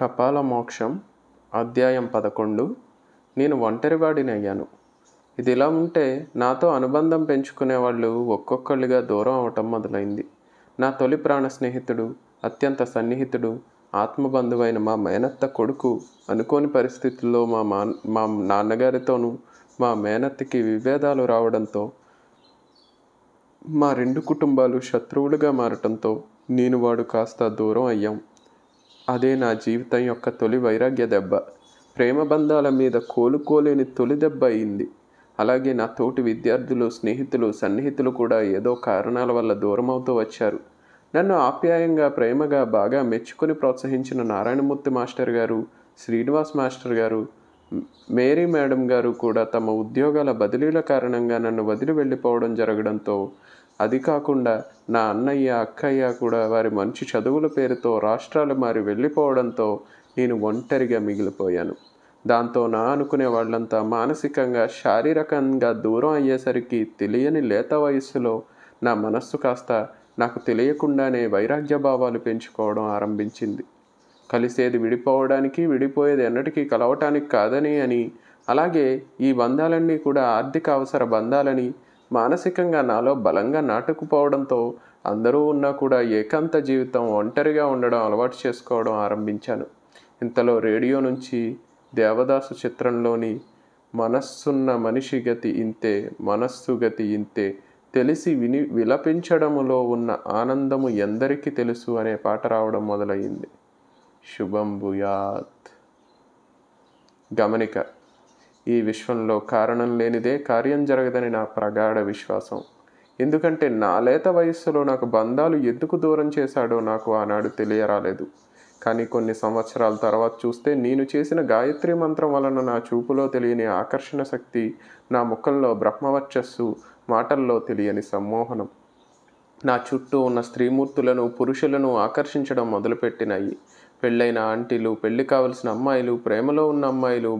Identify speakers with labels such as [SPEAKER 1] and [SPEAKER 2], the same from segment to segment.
[SPEAKER 1] కపాల మోక్షం అధ్యాయం పదకొండు నేను ఒంటరివాడినయ్యాను ఇది ఇలా ఉంటే నాతో అనుబంధం పెంచుకునే వాళ్ళు ఒక్కొక్కళ్ళుగా దూరం అవటం మొదలైంది నా తొలి ప్రాణ స్నేహితుడు అత్యంత సన్నిహితుడు ఆత్మబంధువైన మా మేనత్త కొడుకు అనుకోని పరిస్థితుల్లో మా మా మా నాన్నగారితోనూ మా మేనత్తకి విభేదాలు రావడంతో మా రెండు కుటుంబాలు శత్రువులుగా మారటంతో నేను వాడు కాస్త దూరం అయ్యాం అదే నా జీవితం యొక్క తొలి వైరాగ్య దెబ్బ ప్రేమ బంధాల మీద కోలుకోలేని తొలి దెబ్బ అయింది అలాగే నా తోటి విద్యార్థులు స్నేహితులు సన్నిహితులు కూడా ఏదో కారణాల వల్ల దూరం అవుతూ వచ్చారు నన్ను ఆప్యాయంగా ప్రేమగా బాగా మెచ్చుకొని ప్రోత్సహించిన నారాయణమూర్తి మాస్టర్ గారు శ్రీనివాస్ మాస్టర్ గారు మేరీ మేడం గారు కూడా తమ ఉద్యోగాల బదిలీల కారణంగా నన్ను వదిలి వెళ్ళిపోవడం జరగడంతో అది కాకుండా నా అన్నయ్య అక్కయ్య కూడా వారి మంచి చదువుల పేరుతో రాష్ట్రాలు మారి వెళ్ళిపోవడంతో నేను ఒంటరిగా మిగిలిపోయాను దాంతో నా అనుకునే వాళ్ళంతా మానసికంగా శారీరకంగా దూరం అయ్యేసరికి తెలియని లేత వయస్సులో నా మనస్సు కాస్త నాకు తెలియకుండానే వైరాగ్య భావాలు పెంచుకోవడం ఆరంభించింది కలిసేది విడిపోవడానికి విడిపోయేది ఎన్నటికీ కలవటానికి కాదని అని అలాగే ఈ బంధాలన్నీ కూడా ఆర్థిక అవసర బంధాలని మానసికంగా నాలో బలంగా నాటుకుపోవడంతో అందరూ ఉన్నా కూడా ఏకాంత జీవితం ఒంటరిగా ఉండడం అలవాటు చేసుకోవడం ఆరంభించాను ఇంతలో రేడియో నుంచి దేవదాసు చిత్రంలోని మనస్సున్న మనిషి గతి ఇంతే మనస్సు గతి ఇంతే తెలిసి విని విలపించడములో ఉన్న ఆనందము ఎందరికీ తెలుసు అనే పాట రావడం మొదలయ్యింది శుభం భూయాత్ గమనిక ఈ విశ్వంలో కారణం లేనిదే కార్యం జరగదని నా ప్రగాఢ విశ్వాసం ఎందుకంటే నా లేత వయస్సులో నాకు బంధాలు ఎందుకు దూరం చేశాడో నాకు ఆనాడు తెలియరాలేదు కానీ కొన్ని సంవత్సరాల తర్వాత చూస్తే నేను చేసిన గాయత్రి మంత్రం వలన నా చూపులో తెలియని ఆకర్షణ శక్తి నా ముఖంలో బ్రహ్మవర్చస్సు మాటల్లో తెలియని సమ్మోహనం నా చుట్టూ ఉన్న స్త్రీమూర్తులను పురుషులను ఆకర్షించడం మొదలుపెట్టినాయి పెళ్ళైన ఆంటీలు పెళ్లి కావలసిన అమ్మాయిలు ప్రేమలో ఉన్న అమ్మాయిలు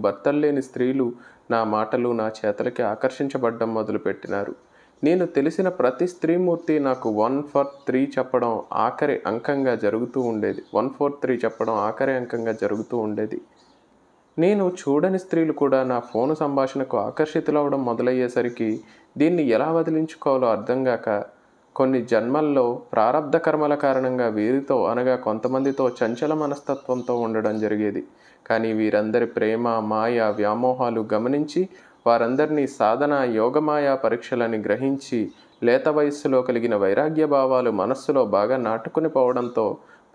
[SPEAKER 1] లేని స్త్రీలు నా మాటలు నా చేతలకి ఆకర్షించబడ్డం మొదలుపెట్టినారు నేను తెలిసిన ప్రతి స్త్రీమూర్తి నాకు వన్ ఫర్ త్రీ చెప్పడం ఆఖరి అంకంగా జరుగుతూ ఉండేది వన్ ఫోర్ త్రీ చెప్పడం ఆఖరి అంకంగా జరుగుతూ ఉండేది నేను చూడని స్త్రీలు కూడా నా ఫోను సంభాషణకు ఆకర్షితులవడం మొదలయ్యేసరికి దీన్ని ఎలా వదిలించుకోవాలో అర్థం కాక కొన్ని జన్మల్లో ప్రారంధ కర్మల కారణంగా వీరితో అనగా కొంతమందితో చంచల మనస్తత్వంతో ఉండడం జరిగేది కానీ వీరందరి ప్రేమ మాయ వ్యామోహాలు గమనించి వారందరినీ సాధన యోగమాయ పరీక్షలని గ్రహించి లేత వయస్సులో కలిగిన వైరాగ్య భావాలు మనస్సులో బాగా నాటుకుని పోవడంతో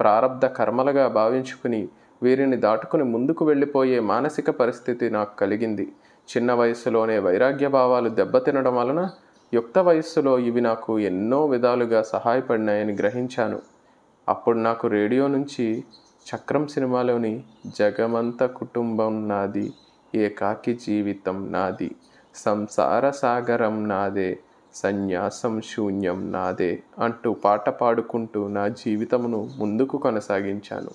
[SPEAKER 1] ప్రారంధ కర్మలుగా భావించుకుని వీరిని దాటుకుని ముందుకు వెళ్ళిపోయే మానసిక పరిస్థితి నాకు కలిగింది చిన్న వయసులోనే వైరాగ్య భావాలు దెబ్బతినడం వలన యుక్త వయస్సులో ఇవి నాకు ఎన్నో విధాలుగా సహాయపడినాయని గ్రహించాను అప్పుడు నాకు రేడియో నుంచి చక్రం సినిమాలోని జగమంత కుటుంబం నాది ఏకాకి జీవితం నాది సంసార సాగరం నాదే సన్యాసం శూన్యం నాదే అంటూ పాట పాడుకుంటూ నా జీవితమును ముందుకు కొనసాగించాను